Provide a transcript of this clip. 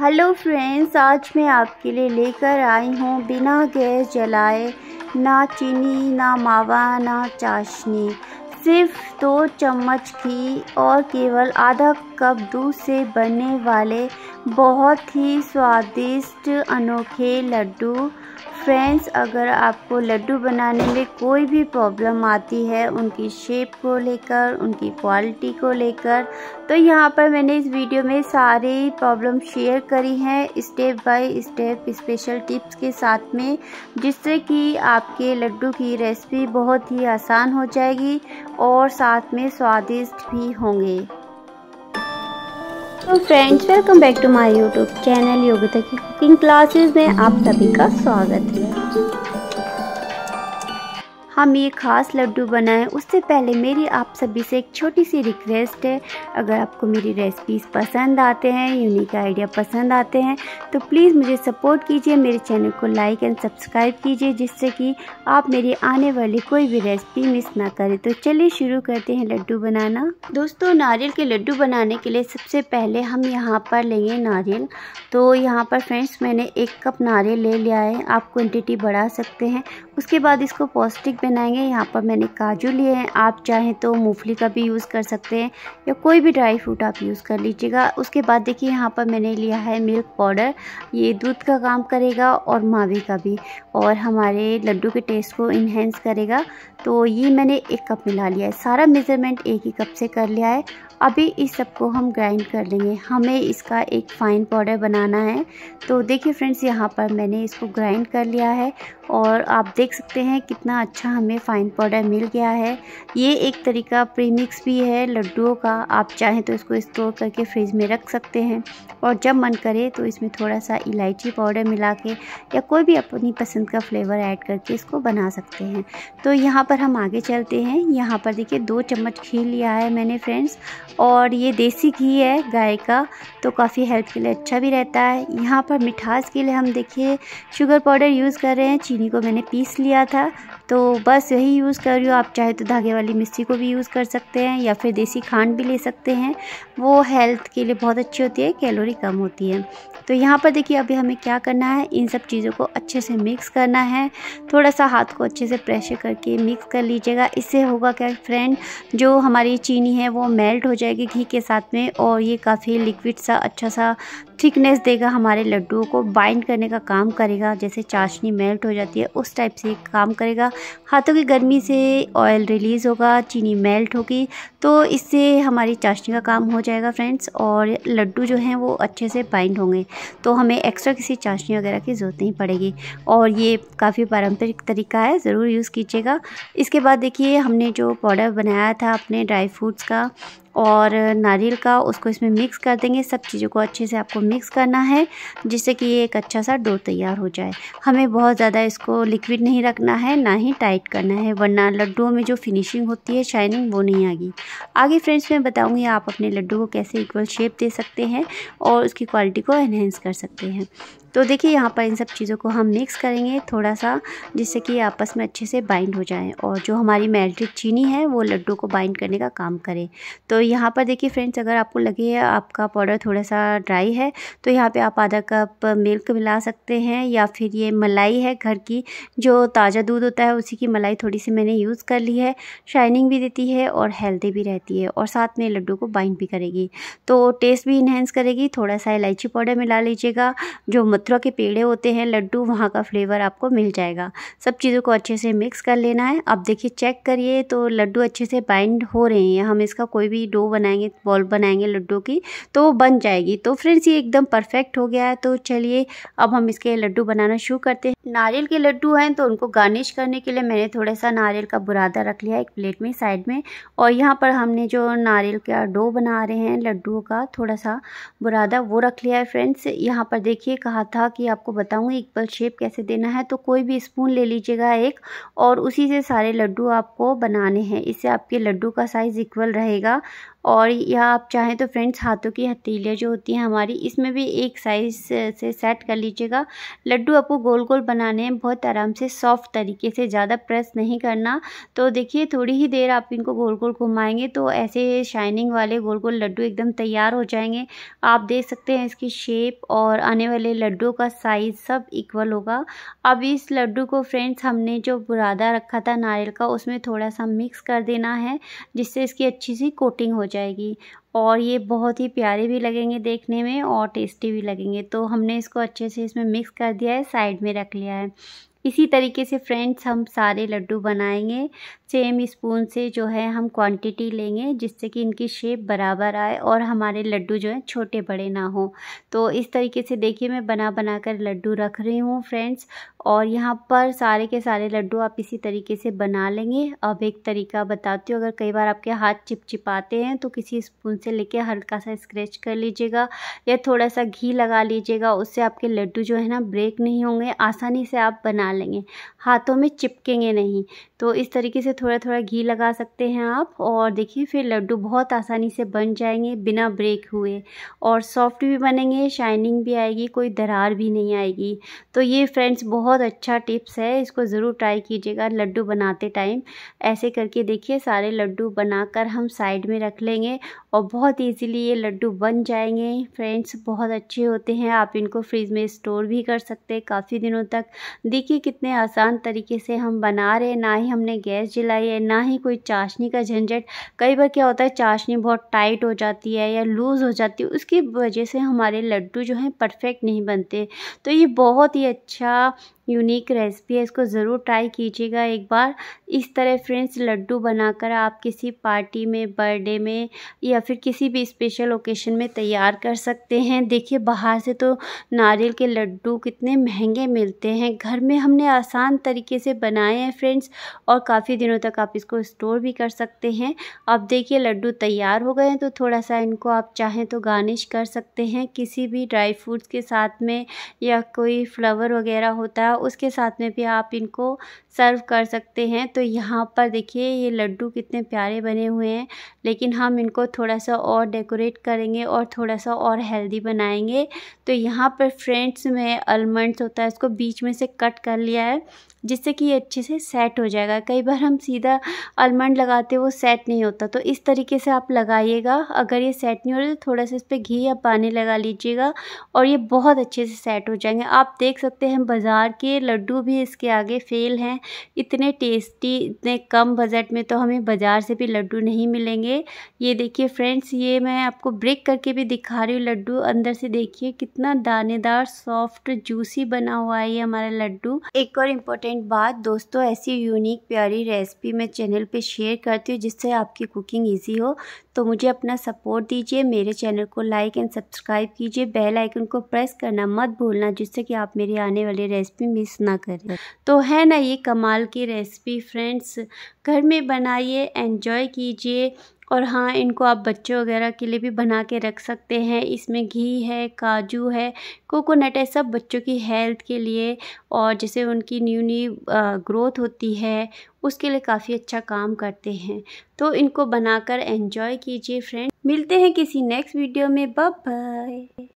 hello friends आज मैं आपके लिए लेकर आई हूँ बिना गैस जलाए ना चीनी ना मावा ना चाशनी सिर्फ दो चम्मच की और केवल आधा कप दूध से बनने वाले बहुत ही स्वादिष्ट अनोखे लड्डू फ्रेंड्स अगर आपको लड्डू बनाने में कोई भी प्रॉब्लम आती है उनकी शेप को लेकर उनकी क्वालिटी को लेकर तो यहाँ पर मैंने इस वीडियो में सारी प्रॉब्लम शेयर करी हैं step by step special tips के साथ में जिससे कि आपके लड्डू की रेसिपी बहुत ही आसान हो जाएगी और साथ में स्वादिष्ट भी होंगे तो friends welcome back to my YouTube channel Yogita की कुकिंग क्लासेस में आप सभी का स्वागत है हम ये खास लड्डू बनाएं उससे पहले मेरी आप सभी से एक छोटी सी रिक्वेस्ट है अगर आपको मेरी रेसिपीज़ पसंद आते हैं यूनिक आइडिया पसंद आते हैं तो प्लीज़ मुझे सपोर्ट कीजिए मेरे चैनल को लाइक एंड सब्सक्राइब कीजिए जिससे कि आप मेरी आने वाली कोई भी रेसिपी मिस ना करें तो चलिए शुरू करते हैं लड्डू बनाना दोस्तों नारियल के लड्डू बनाने के लिए सबसे पहले हम यहाँ पर लेंगे नारियल तो यहाँ पर फ्रेंड्स मैंने एक कप नारियल ले लिया है आप क्वान्टिटी बढ़ा सकते हैं उसके बाद इसको पौष्टिक बनाएंगे यहाँ पर मैंने काजू लिए हैं आप चाहें तो मूंगफली का भी यूज़ कर सकते हैं या कोई भी ड्राई फ्रूट आप यूज़ कर लीजिएगा उसके बाद देखिए यहाँ पर मैंने लिया है मिल्क पाउडर ये दूध का काम करेगा और मावे का भी और हमारे लड्डू के टेस्ट को इन्हेंस करेगा तो ये मैंने एक कप मिला लिया है सारा मेज़रमेंट एक ही कप से कर लिया है अभी इस सब को हम ग्राइंड कर लेंगे हमें इसका एक फ़ाइन पाउडर बनाना है तो देखिए फ्रेंड्स यहाँ पर मैंने इसको ग्राइंड कर लिया है और आप देख सकते हैं कितना अच्छा हमें फ़ाइन पाउडर मिल गया है ये एक तरीका प्रीमिक्स भी है लड्डुओं का आप चाहें तो इसको स्टोर करके फ्रिज में रख सकते हैं और जब मन करे तो इसमें थोड़ा सा इलायची पाउडर मिला के या कोई भी अपनी पसंद का फ्लेवर ऐड करके इसको बना सकते हैं तो यहाँ पर हम आगे चलते हैं यहाँ पर देखिए दो चम्मच घी लिया है मैंने फ्रेंड्स और ये देसी घी है गाय का तो काफ़ी हेल्थ के लिए अच्छा भी रहता है यहाँ पर मिठास के लिए हम देखिए शुगर पाउडर यूज़ कर रहे हैं चीनी को मैंने पीस लिया था तो बस यही यूज़ कर रही हो आप चाहे तो धागे वाली मिस्सी को भी यूज़ कर सकते हैं या फिर देसी खांड भी ले सकते हैं वो हेल्थ के लिए बहुत अच्छी होती है कैलोरी कम होती है तो यहाँ पर देखिए अभी हमें क्या करना है इन सब चीज़ों को अच्छे से मिक्स करना है थोड़ा सा हाथ को अच्छे से प्रेशर करके मिक्स कर लीजिएगा इससे होगा क्या फ्रेंड जो हमारी चीनी है वो मेल्ट हो जाएगी घी के साथ में और ये काफ़ी लिक्विड सा अच्छा सा थिकनेस देगा हमारे लड्डुओं को बाइंड करने का काम करेगा जैसे चाशनी मेल्ट हो जाती है उस टाइप से काम करेगा हाथों की गर्मी से ऑयल रिलीज़ होगा चीनी मेल्ट होगी तो इससे हमारी चाशनी का काम हो जाएगा फ्रेंड्स और लड्डू जो हैं वो अच्छे से बाइंड होंगे तो हमें एक्स्ट्रा किसी चाशनी वगैरह की ज़रूरत नहीं पड़ेगी और ये काफ़ी पारंपरिक तरीका है ज़रूर यूज़ कीजिएगा इसके बाद देखिए हमने जो पाउडर बनाया था अपने ड्राई फ्रूट्स का और नारियल का उसको इसमें मिक्स कर देंगे सब चीज़ों को अच्छे से आपको मिक्स करना है जिससे कि ये एक अच्छा सा डो तैयार हो जाए हमें बहुत ज़्यादा इसको लिक्विड नहीं रखना है ना ही टाइट करना है वरना लड्डुओं में जो फिनिशिंग होती है शाइनिंग वो नहीं आएगी आगे फ्रेंड्स मैं बताऊँगी आप अपने लड्डू को कैसे इक्वल शेप दे सकते हैं और उसकी क्वालिटी को एनहेंस कर सकते हैं तो देखिए यहाँ पर इन सब चीज़ों को हम मिक्स करेंगे थोड़ा सा जिससे कि आपस में अच्छे से बाइंड हो जाए और जो हमारी मेल्टेड चीनी है वो लड्डू को बाइंड करने का काम करे तो यहाँ पर देखिए फ्रेंड्स अगर आपको लगे आपका पाउडर थोड़ा सा ड्राई है तो यहाँ पर आप आधा कप मिल्क मिला सकते हैं या फिर ये मलाई है घर की जो ताज़ा दूध होता है उसी की मलाई थोड़ी सी मैंने यूज़ कर ली है शाइनिंग भी देती है और हेल्दी भी रहती है और साथ में लड्डू को बाइंड भी करेगी तो टेस्ट भी इन्हेंस करेगी थोड़ा सा इलायची पाउडर मिला लीजिएगा जो मथुरा के पेड़े होते हैं लड्डू वहाँ का फ्लेवर आपको मिल जाएगा सब चीज़ों को अच्छे से मिक्स कर लेना है अब देखिए चेक करिए तो लड्डू अच्छे से बाइंड हो रहे हैं हम इसका कोई भी डो बनाएंगे बॉल बनाएंगे लड्डू की तो वो बन जाएगी तो फ्रेंड्स ये एकदम परफेक्ट हो गया है तो चलिए अब हम इसके लड्डू बनाना शुरू करते हैं नारियल के लड्डू हैं तो उनको गार्निश करने के लिए मैंने थोड़ा सा नारियल का बुरादा रख लिया एक प्लेट में साइड में और यहाँ पर हमने जो नारियल का डो बना रहे हैं लड्डू का थोड़ा सा बुरादा वो रख लिया है फ्रेंड्स यहाँ पर देखिए कहा था कि आपको बताऊँ इक्वल शेप कैसे देना है तो कोई भी स्पून ले लीजिएगा एक और उसी से सारे लड्डू आपको बनाने हैं इससे आपके लड्डू का साइज़ इक्वल रहेगा और या आप चाहें तो फ्रेंड्स हाथों की हथेलियाँ जो होती हैं हमारी इसमें भी एक साइज़ से सेट कर लीजिएगा लड्डू आपको गोल गोल बनाने हैं बहुत आराम से सॉफ्ट तरीके से ज़्यादा प्रेस नहीं करना तो देखिए थोड़ी ही देर आप इनको गोल गोल घुमाएंगे तो ऐसे शाइनिंग वाले गोल गोल लड्डू एकदम तैयार हो जाएंगे आप देख सकते हैं इसकी शेप और आने वाले लड्डू का साइज़ सब इक्वल होगा अब इस लड्डू को फ्रेंड्स हमने जो बुरादा रखा था नारियल का उसमें थोड़ा सा मिक्स कर देना है जिससे इसकी अच्छी सी कोटिंग हो जाएगी और ये बहुत ही प्यारे भी लगेंगे देखने में और टेस्टी भी लगेंगे तो हमने इसको अच्छे से इसमें मिक्स कर दिया है साइड में रख लिया है इसी तरीके से फ्रेंड्स हम सारे लड्डू बनाएंगे सेम स्पून से जो है हम क्वांटिटी लेंगे जिससे कि इनकी शेप बराबर आए और हमारे लड्डू जो हैं छोटे बड़े ना हों तो इस तरीके से देखिए मैं बना बना कर लड्डू रख रही हूँ फ्रेंड्स और यहाँ पर सारे के सारे लड्डू आप इसी तरीके से बना लेंगे अब एक तरीका बताती हूँ अगर कई बार आपके हाथ चिपचिपाते हैं तो किसी स्पून से लेके हल्का सा स्क्रैच कर लीजिएगा या थोड़ा सा घी लगा लीजिएगा उससे आपके लड्डू जो है ना ब्रेक नहीं होंगे आसानी से आप बना बना लेंगे हाथों में चिपकेंगे नहीं तो इस तरीके से थोड़ा थोड़ा घी लगा सकते हैं आप और देखिए फिर लड्डू बहुत आसानी से बन जाएंगे बिना ब्रेक हुए और सॉफ्ट भी बनेंगे शाइनिंग भी आएगी कोई दरार भी नहीं आएगी तो ये फ्रेंड्स बहुत अच्छा टिप्स है इसको ज़रूर ट्राई कीजिएगा लड्डू बनाते टाइम ऐसे करके देखिए सारे लड्डू बनाकर हम साइड में रख लेंगे और बहुत ईजीली ये लड्डू बन जाएंगे फ्रेंड्स बहुत अच्छे होते हैं आप इनको फ्रिज में स्टोर भी कर सकते हैं काफ़ी दिनों तक देखिए कितने आसान तरीके से हम बना रहे हैं ना ही हमने गैस जलाई है ना ही कोई चाशनी का झंझट कई बार क्या होता है चाशनी बहुत टाइट हो जाती है या लूज़ हो जाती है उसकी वजह से हमारे लड्डू जो हैं परफेक्ट नहीं बनते तो ये बहुत ही अच्छा यूनिक रेसिपी है इसको ज़रूर ट्राई कीजिएगा एक बार इस तरह फ्रेंड्स लड्डू बनाकर आप किसी पार्टी में बर्थडे में या फिर किसी भी स्पेशल ओकेशन में तैयार कर सकते हैं देखिए बाहर से तो नारियल के लड्डू कितने महंगे मिलते हैं घर में हमने आसान तरीके से बनाए हैं फ्रेंड्स और काफ़ी दिनों तक आप इसको स्टोर भी कर सकते हैं अब देखिए लड्डू तैयार हो गए हैं तो थोड़ा सा इनको आप चाहें तो गार्निश कर सकते हैं किसी भी ड्राई फ्रूट्स के साथ में या कोई फ्लावर वगैरह होता है उसके साथ में भी आप इनको सर्व कर सकते हैं तो यहाँ पर देखिए ये लड्डू कितने प्यारे बने हुए हैं लेकिन हम इनको थोड़ा सा और डेकोरेट करेंगे और थोड़ा सा और हेल्दी बनाएंगे तो यहाँ पर फ्रेंड्स में आलमंड्स होता है इसको बीच में से कट कर लिया है जिससे कि ये अच्छे से सेट हो जाएगा कई बार हम सीधा आलमंड लगाते वो सेट नहीं होता तो इस तरीके से आप लगाइएगा अगर ये सेट नहीं हो रहा तो थोड़ा सा इस पर घी या पानी लगा लीजिएगा और ये बहुत अच्छे से सेट हो जाएंगे आप देख सकते हैं बाज़ार के लड्डू भी इसके आगे फेल हैं इतने टेस्टी इतने कम बजट में तो हमें बाज़ार से भी लड्डू नहीं मिलेंगे ये देखिए फ्रेंड्स ये मैं आपको ब्रेक करके भी दिखा रही हूँ लड्डू अंदर से देखिए कितना दानेदार सॉफ्ट जूसी बना हुआ है ये हमारा लड्डू एक और इम्पोर्टेंट कंटेंट बाद दोस्तों ऐसी यूनिक प्यारी रेसिपी मैं चैनल पे शेयर करती हूँ जिससे आपकी कुकिंग इजी हो तो मुझे अपना सपोर्ट दीजिए मेरे चैनल को लाइक एंड सब्सक्राइब कीजिए बेल आइकन को प्रेस करना मत भूलना जिससे कि आप मेरी आने वाली रेसिपी मिस ना करें तो है ना ये कमाल की रेसिपी फ्रेंड्स घर में बनाइए एंजॉय कीजिए और हाँ इनको आप बच्चे वगैरह के लिए भी बना के रख सकते हैं इसमें घी है काजू है कोकोनट है सब बच्चों की हेल्थ के लिए और जैसे उनकी न्यू न्यू ग्रोथ होती है उसके लिए काफ़ी अच्छा काम करते हैं तो इनको बनाकर एंजॉय कीजिए फ्रेंड मिलते हैं किसी नेक्स्ट वीडियो में बाय